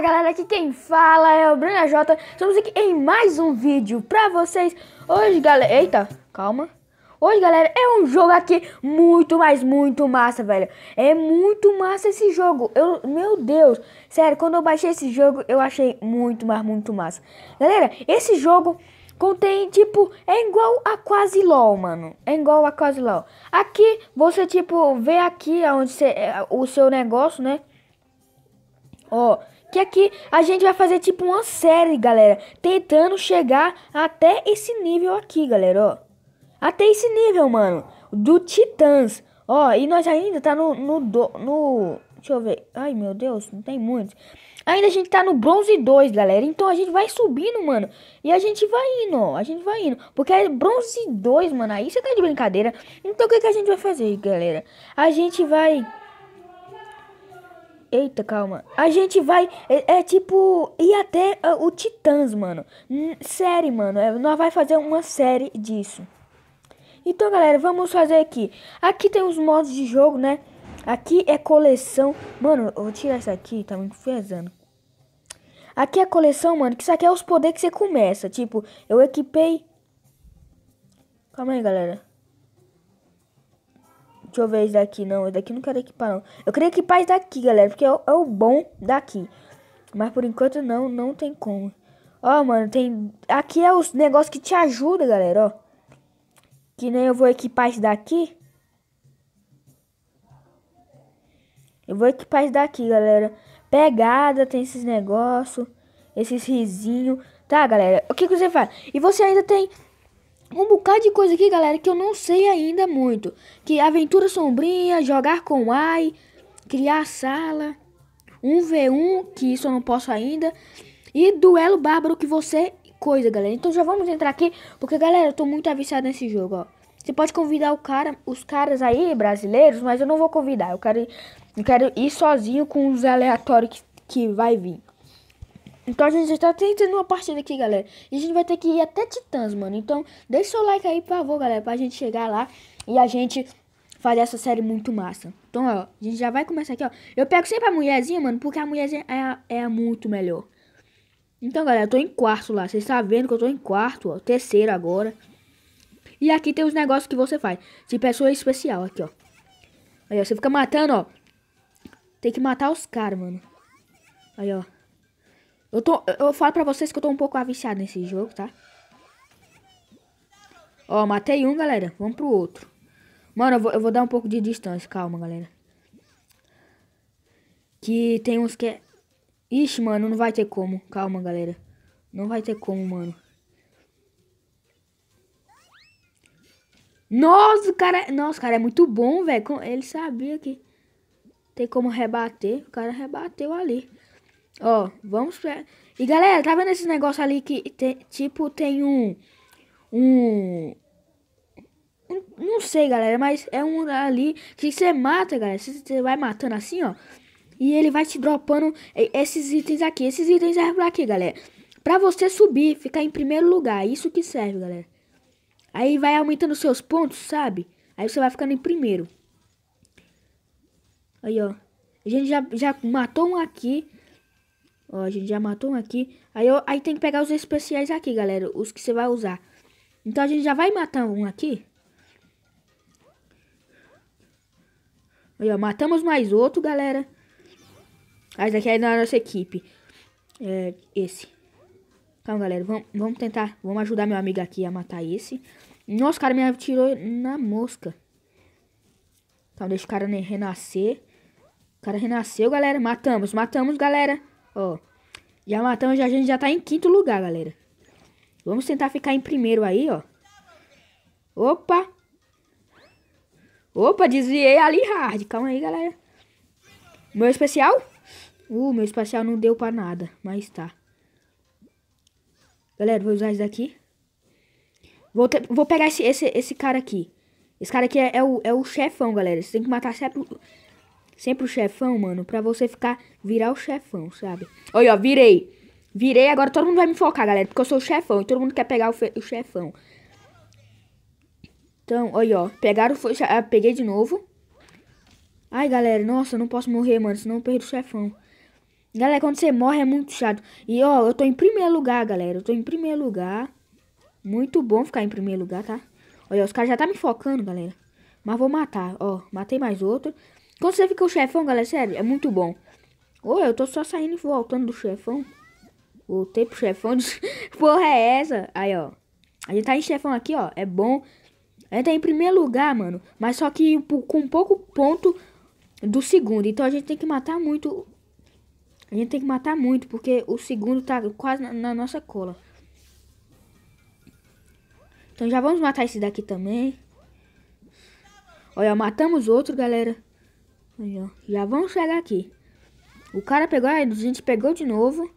galera, aqui quem fala é o Bruna J. Estamos aqui em mais um vídeo pra vocês. Hoje, galera. Eita, calma. Hoje, galera, é um jogo aqui muito, mas muito massa, velho. É muito massa esse jogo. Eu, meu Deus, sério, quando eu baixei esse jogo, eu achei muito, mas muito massa. Galera, esse jogo contém, tipo, é igual a quase LOL, mano. É igual a quase LOL. Aqui, você, tipo, vê aqui onde você, é, o seu negócio, né? Ó, oh, que aqui a gente vai fazer tipo uma série, galera, tentando chegar até esse nível aqui, galera, ó. Até esse nível, mano, do Titãs. Ó, e nós ainda tá no, no, do, no... Deixa eu ver. Ai, meu Deus, não tem muito. Ainda a gente tá no bronze 2, galera. Então a gente vai subindo, mano. E a gente vai indo, ó. A gente vai indo. Porque é bronze 2, mano. Aí você tá de brincadeira. Então o que, que a gente vai fazer, galera? A gente vai Eita, calma. A gente vai. É, é tipo. E até uh, o Titãs, mano. N série, mano. É, nós vai fazer uma série disso. Então, galera, vamos fazer aqui. Aqui tem os modos de jogo, né? Aqui é coleção. Mano, eu vou tirar isso aqui, tá me enfesando. Aqui é coleção, mano, que isso aqui é os poderes que você começa. Tipo, eu equipei. Calma aí, galera. Deixa eu ver esse daqui, não. Esse daqui não quero equipar, não. Eu queria equipar esse daqui, galera, porque é o, é o bom daqui. Mas por enquanto não, não tem como. Ó, mano, tem... Aqui é os negócios que te ajuda, galera, ó. Que nem eu vou equipar esse daqui. Eu vou equipar esse daqui, galera. Pegada, tem esses negócios. Esses risinhos. Tá, galera? O que, que você faz? E você ainda tem um bocado de coisa aqui, galera, que eu não sei ainda muito. Que aventura sombria, jogar com AI, criar sala, 1v1, que isso eu não posso ainda. E duelo bárbaro que você coisa, galera. Então já vamos entrar aqui, porque, galera, eu tô muito aviciado nesse jogo, ó. Você pode convidar o cara, os caras aí, brasileiros, mas eu não vou convidar. Eu quero, eu quero ir sozinho com os aleatórios que, que vai vir. Então a gente já tá tentando uma partida aqui, galera. E a gente vai ter que ir até Titãs, mano. Então deixa o seu like aí, por favor, galera. Pra gente chegar lá e a gente fazer essa série muito massa. Então, ó, a gente já vai começar aqui, ó. Eu pego sempre a mulherzinha, mano, porque a mulherzinha é, é muito melhor. Então, galera, eu tô em quarto lá. Vocês tá vendo que eu tô em quarto, ó. Terceiro agora. E aqui tem os negócios que você faz. De pessoa especial, aqui, ó. Aí, ó, você fica matando, ó. Tem que matar os caras, mano. Aí, ó. Eu tô. Eu falo pra vocês que eu tô um pouco aviciado nesse jogo, tá? Ó, matei um, galera. Vamos pro outro. Mano, eu vou, eu vou dar um pouco de distância. Calma, galera. Que tem uns que é... Ixi, mano, não vai ter como. Calma, galera. Não vai ter como, mano. Nossa, cara... É- Nossa, cara, é muito bom, velho. Ele sabia que... Tem como rebater. O cara rebateu ali. Ó, vamos pra... E galera, tá vendo esse negócio ali que, te, tipo, tem um... Um... Não sei, galera, mas é um ali que você mata, galera. Você vai matando assim, ó. E ele vai te dropando esses itens aqui. Esses itens servem pra quê, galera? Pra você subir, ficar em primeiro lugar. Isso que serve, galera. Aí vai aumentando seus pontos, sabe? Aí você vai ficando em primeiro. Aí, ó. A gente já, já matou um aqui. Ó, a gente já matou um aqui. Aí, eu, aí tem que pegar os especiais aqui, galera. Os que você vai usar. Então a gente já vai matar um aqui. Aí, ó, matamos mais outro, galera. Mas ah, aqui é da nossa equipe. É, esse. Calma, galera. Vamos, vamos tentar. Vamos ajudar meu amigo aqui a matar esse. Nossa, o cara me atirou na mosca. Então, deixa o cara renascer. O cara renasceu, galera. Matamos, matamos, galera. Ó, já matamos, já, a gente já tá em quinto lugar, galera. Vamos tentar ficar em primeiro aí, ó. Opa! Opa, desviei ali hard. Calma aí, galera. Meu especial? Uh, meu especial não deu pra nada, mas tá. Galera, vou usar isso daqui. Vou, ter, vou pegar esse, esse, esse cara aqui. Esse cara aqui é, é, o, é o chefão, galera. Você tem que matar sempre, sempre o chefão, mano, pra você ficar, virar o chefão, sabe? Olha, ó, virei. Virei, agora todo mundo vai me focar, galera, porque eu sou o chefão e todo mundo quer pegar o, o chefão. Então, olha, ó, pegaram, foi, ah, peguei de novo. Ai, galera, nossa, eu não posso morrer, mano, senão eu perdo o chefão. Galera, quando você morre é muito chato. E, ó, eu tô em primeiro lugar, galera, eu tô em primeiro lugar. Muito bom ficar em primeiro lugar, tá? Olha, os caras já tá me focando, galera. Mas vou matar, ó, matei mais outro. Quando você fica o chefão, galera, sério, é muito bom. oi eu tô só saindo e voltando do chefão. Voltei pro chefão. De... Porra, é essa? Aí, ó. A gente tá em chefão aqui, ó. É bom. A gente tá em primeiro lugar, mano. Mas só que com pouco ponto do segundo. Então a gente tem que matar muito. A gente tem que matar muito, porque o segundo tá quase na, na nossa cola. Então já vamos matar esse daqui também. Olha, matamos outro, galera. Aí, ó. Já vamos chegar aqui. O cara pegou, a gente pegou de novo.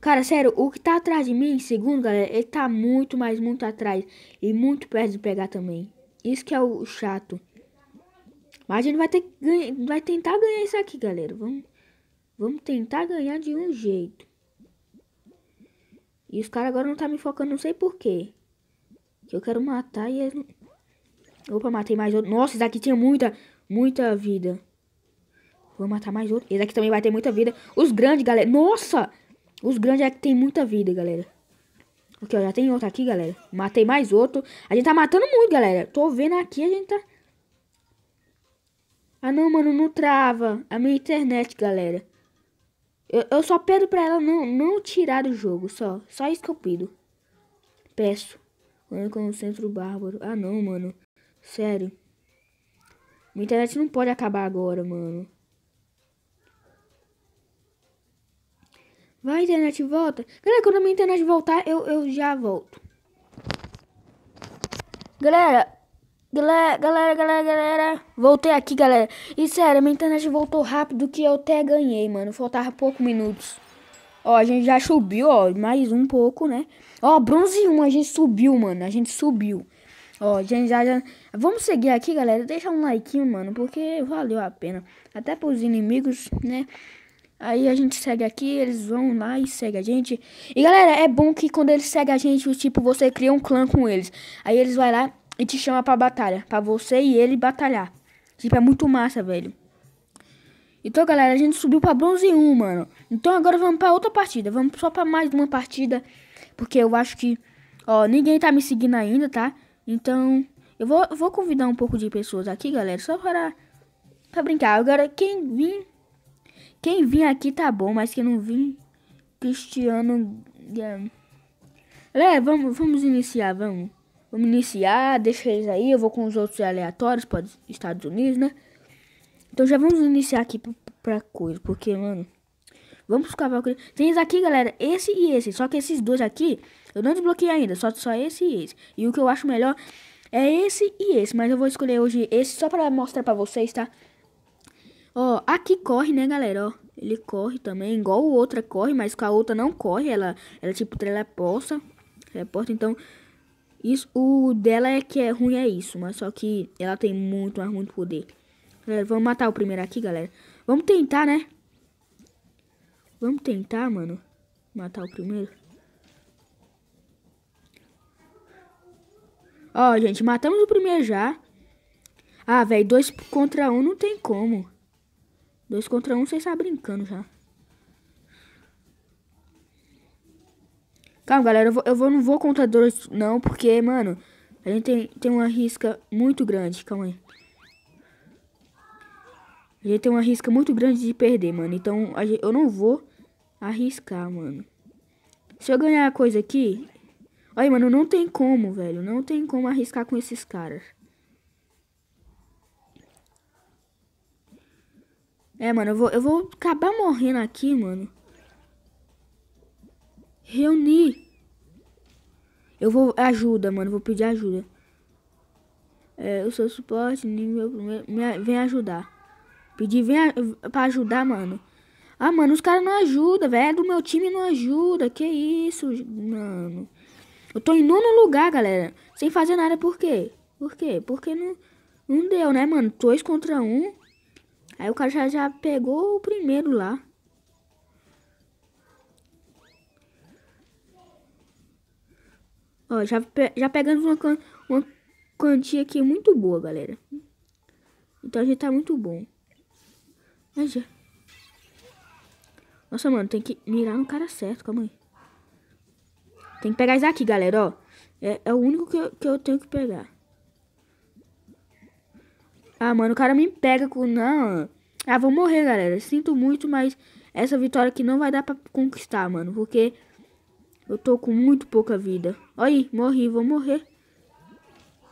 Cara, sério, o que tá atrás de mim, segundo, galera, ele tá muito, mas muito atrás. E muito perto de pegar também. Isso que é o chato. Mas a gente vai, ter vai tentar ganhar isso aqui, galera. Vamos, vamos tentar ganhar de um jeito. E os caras agora não tá me focando, não sei porquê. Que eu quero matar e eles não... Opa, matei mais outro. Nossa, isso aqui tinha muita, muita vida. Vou matar mais outro. Esse aqui também vai ter muita vida. Os grandes, galera. Nossa! Os grandes é que tem muita vida, galera. Aqui, ó. Já tem outro aqui, galera. Matei mais outro. A gente tá matando muito, galera. Tô vendo aqui, a gente tá... Ah, não, mano. Não trava. A minha internet, galera. Eu, eu só pedo pra ela não, não tirar do jogo, só. Só isso que eu pido. Peço. Com o centro bárbaro. Ah, não, mano. Sério. Minha internet não pode acabar agora, mano. Vai, internet, volta. Galera, quando a minha internet voltar, eu, eu já volto. Galera, galera, galera, galera, galera. Voltei aqui, galera. E sério, minha internet voltou rápido que eu até ganhei, mano. Faltava poucos minutos. Ó, a gente já subiu, ó. Mais um pouco, né? Ó, bronze 1, a gente subiu, mano. A gente subiu. Ó, a gente já, já... Vamos seguir aqui, galera. Deixa um like, mano. Porque valeu a pena. Até pros inimigos, né? Aí a gente segue aqui, eles vão lá e segue a gente. E galera, é bom que quando eles seguem a gente, tipo, você cria um clã com eles. Aí eles vão lá e te chama pra batalha. Pra você e ele batalhar. Tipo, é muito massa, velho. Então, galera, a gente subiu pra bronze 1, mano. Então agora vamos pra outra partida. Vamos só pra mais uma partida. Porque eu acho que... Ó, ninguém tá me seguindo ainda, tá? Então, eu vou, vou convidar um pouco de pessoas aqui, galera. Só para, pra brincar. Agora, quem vir quem vir aqui tá bom, mas quem não vir, Cristiano. É. é, vamos, vamos iniciar, vamos. Vamos iniciar, deixa eles aí, eu vou com os outros aleatórios para Estados Unidos, né? Então já vamos iniciar aqui pra, pra coisa, porque, mano. Vamos ficar o Tem esse aqui, galera, esse e esse. Só que esses dois aqui, eu não desbloqueei ainda, só, só esse e esse. E o que eu acho melhor é esse e esse, mas eu vou escolher hoje esse só pra mostrar pra vocês, tá? Ó, aqui corre, né, galera, ó. Ele corre também, igual o outra é, corre, mas com a outra não corre. Ela, ela tipo, teleporta. Teleporta, então... Isso, o dela é que é ruim, é isso. Mas só que ela tem muito, mas muito poder. Galera, é, vamos matar o primeiro aqui, galera. Vamos tentar, né? Vamos tentar, mano. Matar o primeiro. Ó, gente, matamos o primeiro já. Ah, velho, dois contra um não tem como. Dois contra um, vocês está brincando já. Calma, galera, eu, vou, eu vou, não vou contra dois, não, porque, mano, a gente tem, tem uma risca muito grande, calma aí. A gente tem uma risca muito grande de perder, mano, então gente, eu não vou arriscar, mano. Se eu ganhar a coisa aqui... Olha, mano, não tem como, velho, não tem como arriscar com esses caras. É, mano, eu vou, eu vou acabar morrendo aqui, mano. Reunir. Eu vou... Ajuda, mano. Vou pedir ajuda. É, eu sou suporte, nível primeiro... Me, vem ajudar. Pedir vem a, pra ajudar, mano. Ah, mano, os caras não ajudam, velho. É do meu time não ajuda. Que isso, mano. Eu tô em nono lugar, galera. Sem fazer nada. Por quê? Por quê? Porque não, não deu, né, mano? Dois contra um. Aí o cara já, já pegou o primeiro lá. Ó, já, pe já pegamos uma, can uma quantia aqui muito boa, galera. Então a gente tá muito bom. Mas já. Nossa, mano, tem que mirar no cara certo, calma aí. Tem que pegar isso aqui, galera, ó. É, é o único que eu, que eu tenho que pegar. Ah, mano, o cara me pega com... Não. Ah, vou morrer, galera. Sinto muito, mas essa vitória aqui não vai dar pra conquistar, mano. Porque eu tô com muito pouca vida. Olha aí, morri, vou morrer.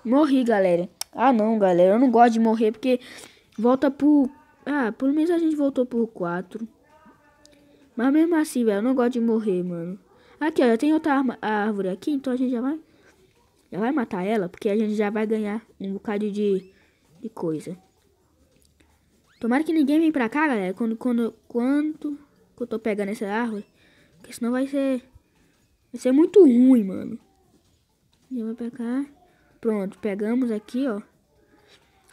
Morri, galera. Ah, não, galera. Eu não gosto de morrer porque volta pro... Ah, pelo menos a gente voltou pro 4. Mas mesmo assim, velho, eu não gosto de morrer, mano. Aqui, ó, já tem outra arma, árvore aqui, então a gente já vai... Já vai matar ela, porque a gente já vai ganhar um bocado de de coisa. Tomara que ninguém vem pra cá, galera. Quando, quando, quanto que eu tô pegando essa árvore. Porque senão vai ser... Vai ser muito ruim, mano. Já vai pra cá. Pronto, pegamos aqui, ó.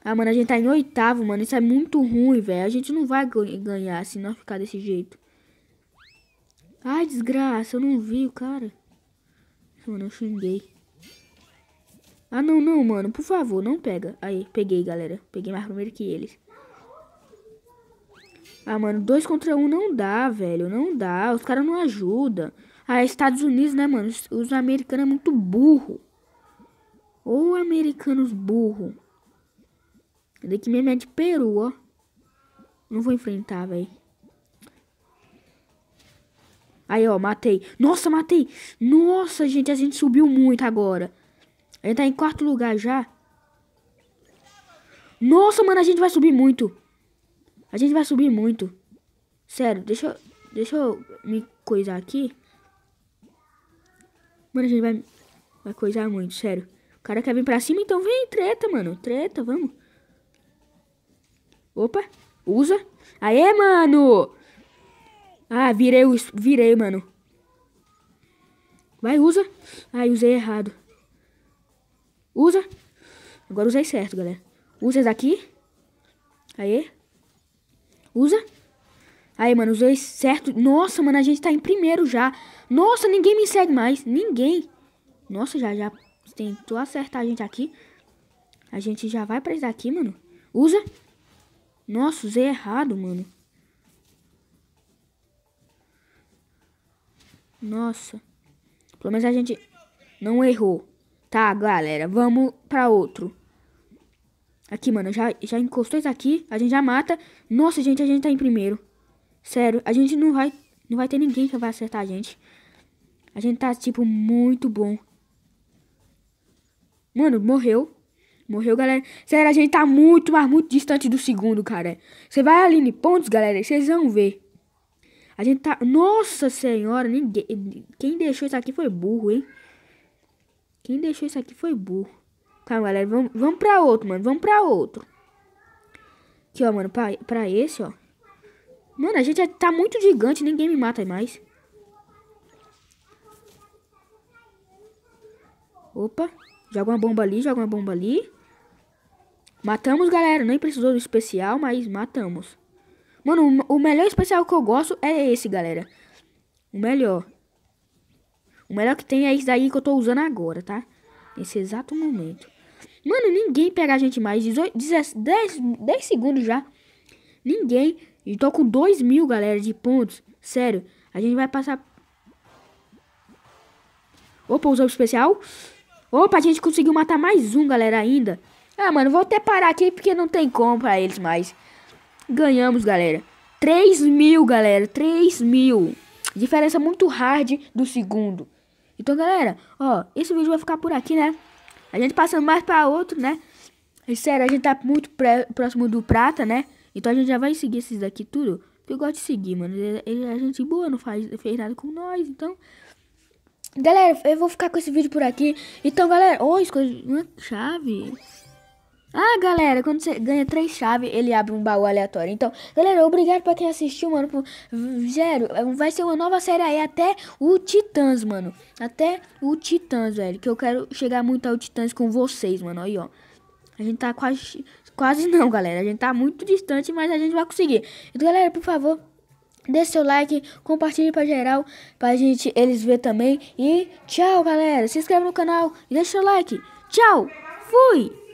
Ah, mano, a gente tá em oitavo, mano. Isso é muito ruim, velho. A gente não vai ganhar se não ficar desse jeito. Ai, desgraça. Eu não vi o cara. Mano, eu xinguei. Ah, não, não, mano. Por favor, não pega. Aí, peguei, galera. Peguei mais primeiro que eles. Ah, mano, dois contra um não dá, velho. Não dá. Os caras não ajudam. Ah, é Estados Unidos, né, mano? Os, os americanos é muito burro. Ou americanos burro. Daqui mesmo é de Peru, ó. Não vou enfrentar, velho. Aí, ó, matei. Nossa, matei. Nossa, gente, a gente subiu muito agora. Ele tá em quarto lugar já. Nossa, mano, a gente vai subir muito. A gente vai subir muito. Sério, deixa eu, deixa eu me coisar aqui. Mano, a gente vai, vai coisar muito, sério. O cara quer vir pra cima, então vem, treta, mano. Treta, vamos. Opa, usa. Aê, mano. Ah, virei, virei, mano. Vai, usa. Ai, usei errado. Usa. Agora usei certo, galera. Usa esse aqui. Aí. Usa. Aí, mano, usei certo. Nossa, mano, a gente tá em primeiro já. Nossa, ninguém me segue mais. Ninguém. Nossa, já, já tentou acertar a gente aqui. A gente já vai pra isso aqui, mano. Usa. Nossa, usei errado, mano. Nossa. Pelo menos a gente não errou. Tá, galera, vamos pra outro. Aqui, mano, já, já encostou isso aqui, a gente já mata. Nossa, gente, a gente tá em primeiro. Sério, a gente não vai, não vai ter ninguém que vai acertar a gente. A gente tá, tipo, muito bom. Mano, morreu. Morreu, galera. Sério, a gente tá muito, mas muito distante do segundo, cara. Você vai ali em pontos, galera, vocês vão ver. A gente tá... Nossa senhora, ninguém... Quem deixou isso aqui foi burro, hein? Quem deixou isso aqui foi burro. Calma, tá, galera. Vamos, vamos pra outro, mano. Vamos pra outro. Aqui, ó, mano. Pra, pra esse, ó. Mano, a gente tá muito gigante. Ninguém me mata mais. Opa. Joga uma bomba ali, joga uma bomba ali. Matamos, galera. Nem precisou do especial, mas matamos. Mano, o melhor especial que eu gosto é esse, galera. O melhor. O melhor que tem é esse daí que eu tô usando agora, tá? Nesse exato momento. Mano, ninguém pega a gente mais. Dez, 10 segundos já. Ninguém. E tô com 2 mil, galera, de pontos. Sério. A gente vai passar... Opa, usou o especial. Opa, a gente conseguiu matar mais um, galera, ainda. Ah, mano, vou até parar aqui porque não tem como pra eles mais. Ganhamos, galera. 3 mil, galera. 3 mil. Diferença muito hard do segundo. Então, galera, ó, esse vídeo vai ficar por aqui, né? A gente passando mais pra outro, né? E, sério, a gente tá muito próximo do prata, né? Então a gente já vai seguir esses daqui tudo. Porque eu gosto de seguir, mano. Ele, a é gente boa, não faz, fez nada com nós, então... Galera, eu vou ficar com esse vídeo por aqui. Então, galera... Oi, oh, escolhi chave. Ah, galera, quando você ganha três chaves, ele abre um baú aleatório. Então, galera, obrigado pra quem assistiu, mano. Por... Zero, vai ser uma nova série aí até o Titãs, mano. Até o Titãs, velho. Que eu quero chegar muito ao Titãs com vocês, mano. Aí, ó. A gente tá quase. Quase não, galera. A gente tá muito distante, mas a gente vai conseguir. Então, galera, por favor, dê seu like, compartilhe pra geral, pra gente eles ver também. E tchau, galera. Se inscreve no canal e deixa seu like. Tchau. Fui.